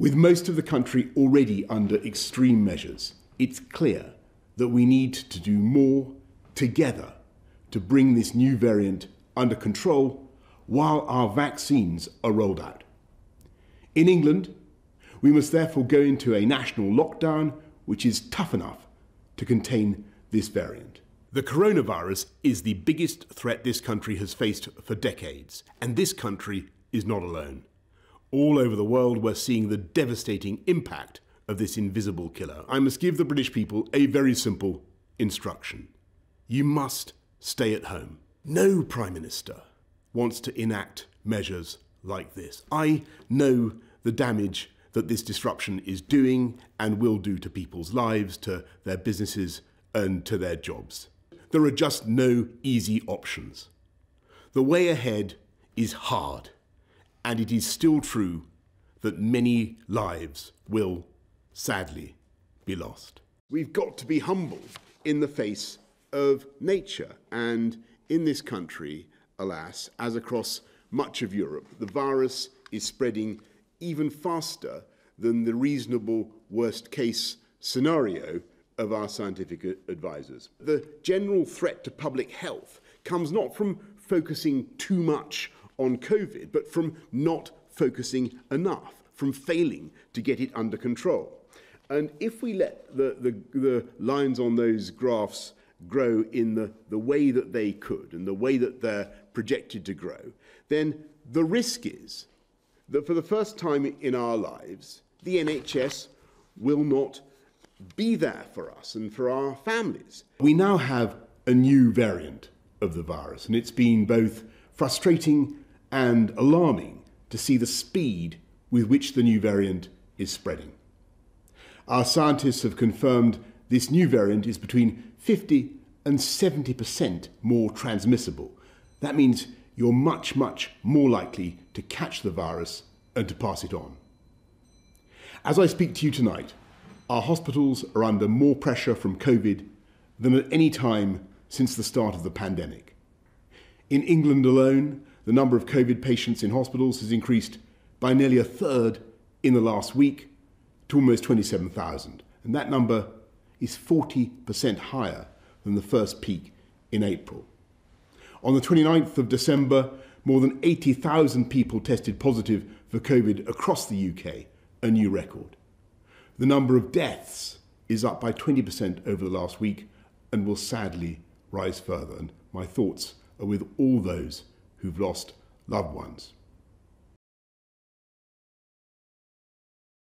With most of the country already under extreme measures, it's clear that we need to do more together to bring this new variant under control while our vaccines are rolled out. In England, we must therefore go into a national lockdown which is tough enough to contain this variant. The coronavirus is the biggest threat this country has faced for decades, and this country is not alone. All over the world, we're seeing the devastating impact of this invisible killer. I must give the British people a very simple instruction. You must stay at home. No Prime Minister wants to enact measures like this. I know the damage that this disruption is doing and will do to people's lives, to their businesses, and to their jobs. There are just no easy options. The way ahead is hard. And it is still true that many lives will sadly be lost. We've got to be humble in the face of nature. And in this country, alas, as across much of Europe, the virus is spreading even faster than the reasonable worst case scenario of our scientific advisors. The general threat to public health comes not from focusing too much on COVID, but from not focusing enough, from failing to get it under control. And if we let the, the, the lines on those graphs grow in the, the way that they could and the way that they're projected to grow, then the risk is that for the first time in our lives, the NHS will not be there for us and for our families. We now have a new variant of the virus, and it's been both frustrating and alarming to see the speed with which the new variant is spreading. Our scientists have confirmed this new variant is between 50 and 70% more transmissible. That means you're much, much more likely to catch the virus and to pass it on. As I speak to you tonight, our hospitals are under more pressure from COVID than at any time since the start of the pandemic. In England alone, the number of COVID patients in hospitals has increased by nearly a third in the last week to almost 27,000. And that number is 40% higher than the first peak in April. On the 29th of December, more than 80,000 people tested positive for COVID across the UK, a new record. The number of deaths is up by 20% over the last week and will sadly rise further. And my thoughts are with all those who've lost loved ones.